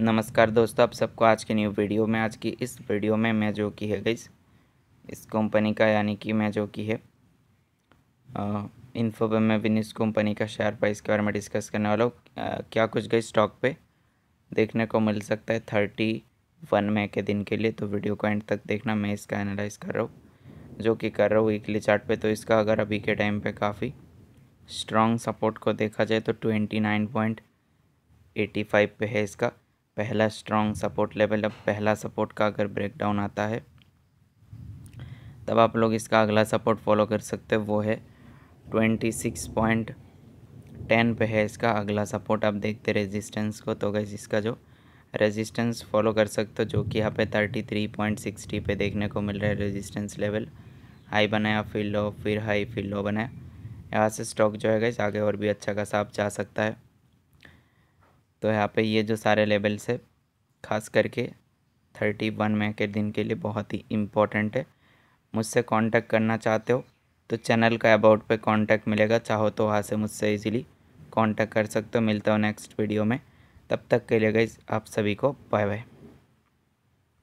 नमस्कार दोस्तों आप सबको आज की न्यू वीडियो में आज की इस वीडियो में मैं जो की है गई इस कंपनी का यानी कि मैं जो की है इन्फोबम में भी इस कंपनी का शेयर प्राइस के बारे में डिस्कस करने वाला हूँ क्या कुछ गई स्टॉक पे देखने को मिल सकता है थर्टी वन मई के दिन के लिए तो वीडियो को एंड तक देखना मैं इसका एनालाइज कर रहा हूँ जो कि कर रहा हूँ वीकली चार्ट पे तो इसका अगर अभी के टाइम पर काफ़ी स्ट्रॉन्ग सपोर्ट को देखा जाए तो twenty nine point eighty five पे है इसका पहला स्ट्रॉन्ग सपोर्ट लेवल अब पहला सपोर्ट का अगर ब्रेक डाउन आता है तब आप लोग इसका अगला सपोर्ट फॉलो कर सकते हो वो है ट्वेंटी सिक्स पॉइंट टेन पे है इसका अगला सपोर्ट आप देखते रेजिस्टेंस को तो गैस इसका जो रेजिस्टेंस फॉलो कर सकते हो जो कि यहाँ पे थर्टी थ्री पॉइंट सिक्सटी पे देखने को मिल रहा है रेजिस्टेंस लेवल हाई बनाया फिर लो फिर हाई फिर लो बनाया यहाँ से स्टॉक जो है गैस आगे और भी अच्छा खासा आप जा सकता है तो यहाँ पे ये जो सारे लेवल्स है खास करके थर्टी वन में के दिन के लिए बहुत ही इम्पोर्टेंट है मुझसे कांटेक्ट करना चाहते हो तो चैनल का अबाउट पे कांटेक्ट मिलेगा चाहो तो वहाँ से मुझसे इजीली कांटेक्ट कर सकते हो मिलता हो नेक्स्ट वीडियो में तब तक के लिए गई आप सभी को बाय बाय